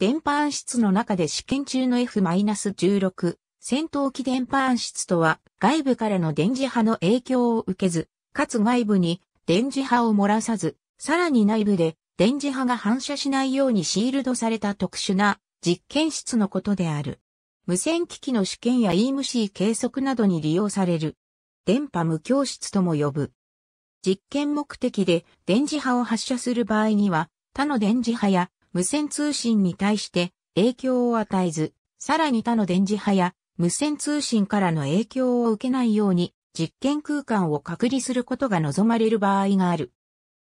電波暗室の中で試験中の F-16 戦闘機電波暗室とは外部からの電磁波の影響を受けず、かつ外部に電磁波を漏らさず、さらに内部で電磁波が反射しないようにシールドされた特殊な実験室のことである。無線機器の試験や EMC 計測などに利用される。電波無教室とも呼ぶ。実験目的で電磁波を発射する場合には、他の電磁波や無線通信に対して影響を与えず、さらに他の電磁波や無線通信からの影響を受けないように実験空間を隔離することが望まれる場合がある。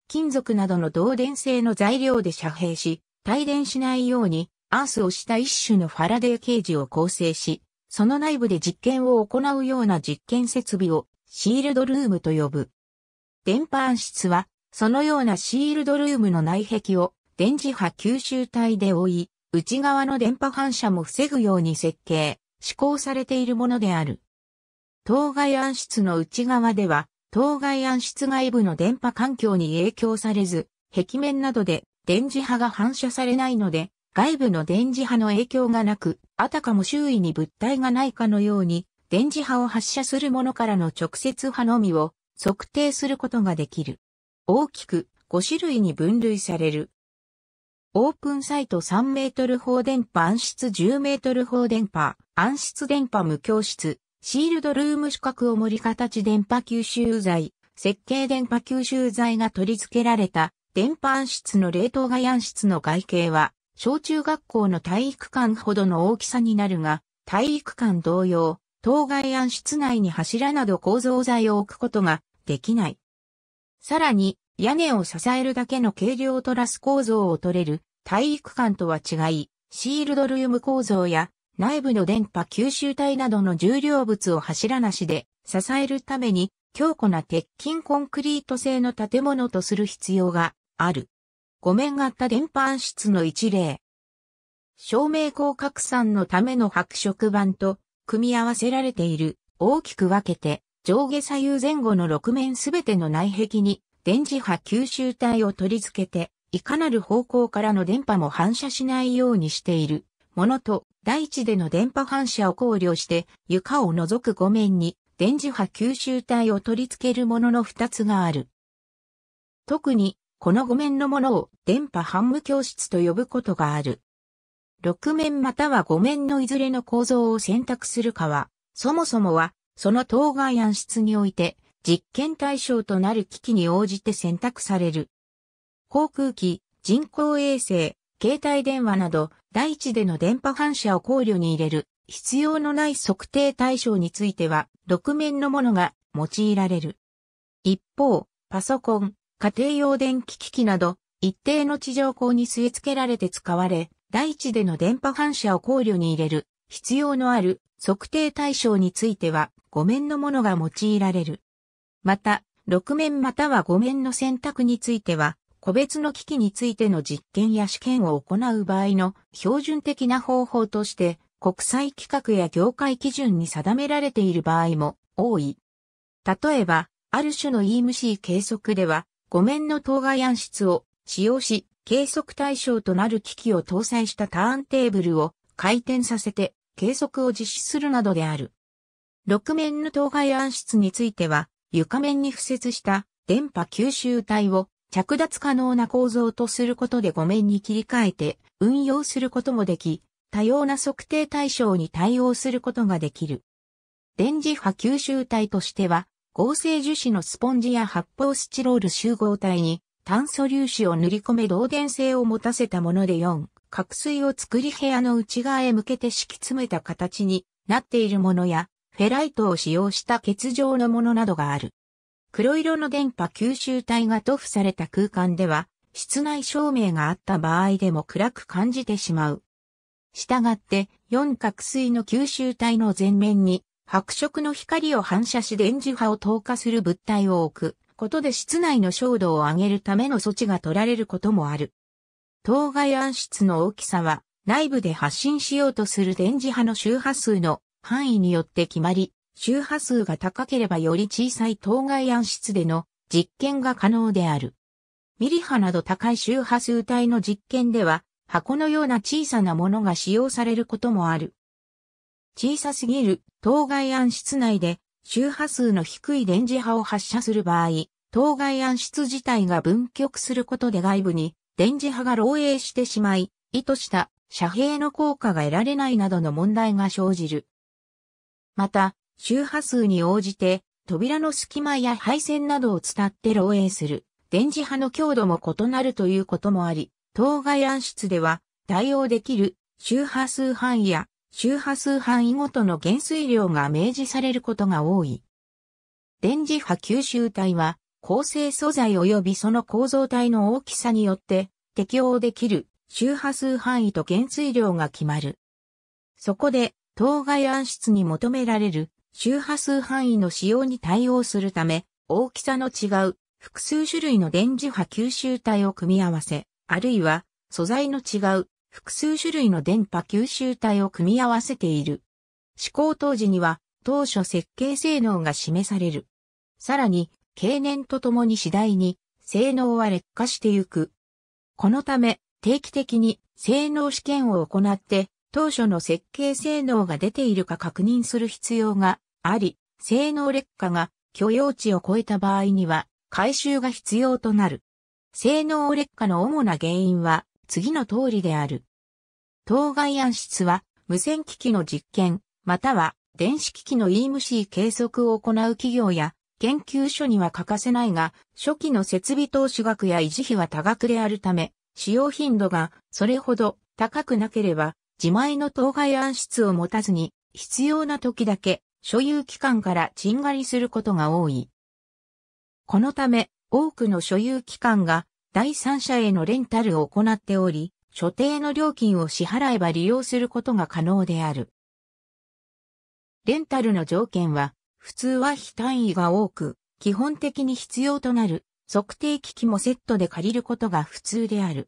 金属などの導電性の材料で遮蔽し、帯電しないようにアースをした一種のファラデーケージを構成し、その内部で実験を行うような実験設備をシールドルームと呼ぶ。電波暗室は、そのようなシールドルームの内壁を電磁波吸収体で覆い、内側の電波反射も防ぐように設計、施行されているものである。当該暗室の内側では、当該暗室外部の電波環境に影響されず、壁面などで電磁波が反射されないので、外部の電磁波の影響がなく、あたかも周囲に物体がないかのように、電磁波を発射するものからの直接波のみを測定することができる。大きく5種類に分類される。オープンサイト3メートル放電波暗室10メートル放電波暗室電波無教室シールドルーム四角を盛り形電波吸収剤設計電波吸収剤が取り付けられた電波暗室の冷凍外暗室の外形は小中学校の体育館ほどの大きさになるが体育館同様当該暗室内に柱など構造材を置くことができない。さらに、屋根を支えるだけの軽量トラス構造を取れる体育館とは違い、シールドルーム構造や内部の電波吸収体などの重量物を柱なしで支えるために強固な鉄筋コンクリート製の建物とする必要がある。ごめんがった電波暗室の一例。照明光拡散のための白色板と組み合わせられている大きく分けて上下左右前後の6面すべての内壁に電磁波吸収体を取り付けて、いかなる方向からの電波も反射しないようにしているものと、大地での電波反射を考慮して、床を除く5面に電磁波吸収体を取り付けるものの2つがある。特に、この5面のものを電波反無教室と呼ぶことがある。6面または5面のいずれの構造を選択するかは、そもそもは、その当該暗室において、実験対象となる機器に応じて選択される。航空機、人工衛星、携帯電話など、大地での電波反射を考慮に入れる、必要のない測定対象については、6面のものが用いられる。一方、パソコン、家庭用電気機器など、一定の地上高に据え付けられて使われ、大地での電波反射を考慮に入れる、必要のある測定対象については、5面のものが用いられる。また、6面または5面の選択については、個別の機器についての実験や試験を行う場合の標準的な方法として、国際規格や業界基準に定められている場合も多い。例えば、ある種の EMC 計測では、5面の当該暗室を使用し、計測対象となる機器を搭載したターンテーブルを回転させて計測を実施するなどである。6面の当該暗室については、床面に付設した電波吸収体を着脱可能な構造とすることで5面に切り替えて運用することもでき、多様な測定対象に対応することができる。電磁波吸収体としては、合成樹脂のスポンジや発泡スチロール集合体に炭素粒子を塗り込め導電性を持たせたもので4、角水を作り部屋の内側へ向けて敷き詰めた形になっているものや、フェライトを使用した欠状のものなどがある。黒色の電波吸収体が塗布された空間では、室内照明があった場合でも暗く感じてしまう。したがって、四角錐の吸収体の前面に、白色の光を反射し電磁波を透過する物体を置くことで室内の照度を上げるための措置が取られることもある。当該暗室の大きさは、内部で発信しようとする電磁波の周波数の範囲によって決まり、周波数が高ければより小さい当該暗室での実験が可能である。ミリ波など高い周波数帯の実験では、箱のような小さなものが使用されることもある。小さすぎる当該暗室内で周波数の低い電磁波を発射する場合、当該暗室自体が分極することで外部に電磁波が漏洩してしまい、意図した遮蔽の効果が得られないなどの問題が生じる。また、周波数に応じて、扉の隙間や配線などを伝って漏洩する、電磁波の強度も異なるということもあり、当該暗室では、対応できる周波数範囲や周波数範囲ごとの減衰量が明示されることが多い。電磁波吸収体は構成素材及びその構造体の大きさによって適応できる周波数範囲と減衰量が決まる。そこで当該暗室に求められる周波数範囲の使用に対応するため、大きさの違う複数種類の電磁波吸収体を組み合わせ、あるいは素材の違う複数種類の電波吸収体を組み合わせている。試行当時には当初設計性能が示される。さらに、経年とともに次第に性能は劣化してゆく。このため、定期的に性能試験を行って当初の設計性能が出ているか確認する必要があり、性能劣化が許容値を超えた場合には回収が必要となる。性能劣化の主な原因は次の通りである。当該暗室は無線機器の実験、または電子機器の EMC 計測を行う企業や研究所には欠かせないが、初期の設備投資額や維持費は多額であるため、使用頻度がそれほど高くなければ自前の当該暗室を持たずに、必要な時だけ、所有機関から賃借りすることが多い。このため、多くの所有機関が、第三者へのレンタルを行っており、所定の料金を支払えば利用することが可能である。レンタルの条件は、普通は非単位が多く、基本的に必要となる測定機器もセットで借りることが普通である。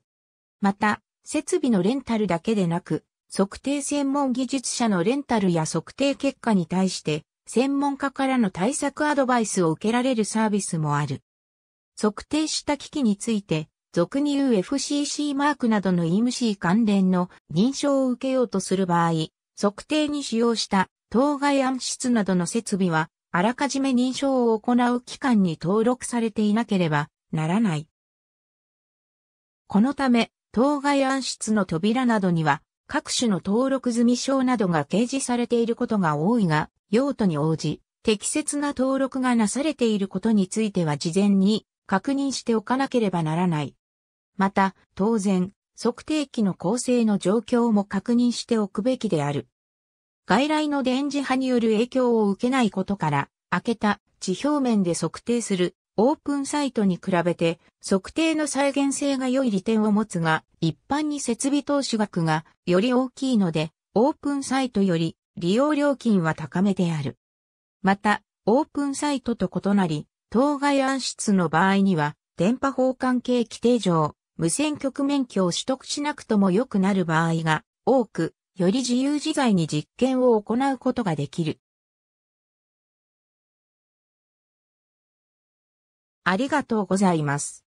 また、設備のレンタルだけでなく、測定専門技術者のレンタルや測定結果に対して、専門家からの対策アドバイスを受けられるサービスもある。測定した機器について、俗に言う FCC マークなどの EMC 関連の認証を受けようとする場合、測定に使用した当該暗室などの設備は、あらかじめ認証を行う機関に登録されていなければならない。このため、当該暗室の扉などには、各種の登録済証などが掲示されていることが多いが、用途に応じ、適切な登録がなされていることについては事前に確認しておかなければならない。また、当然、測定器の構成の状況も確認しておくべきである。外来の電磁波による影響を受けないことから、開けた地表面で測定するオープンサイトに比べて測定の再現性が良い利点を持つが、一般に設備投資額がより大きいので、オープンサイトより利用料金は高めである。また、オープンサイトと異なり、当該暗室の場合には、電波法関係規定上、無線局免許を取得しなくとも良くなる場合が多く、より自由自在に実験を行うことができる。ありがとうございます。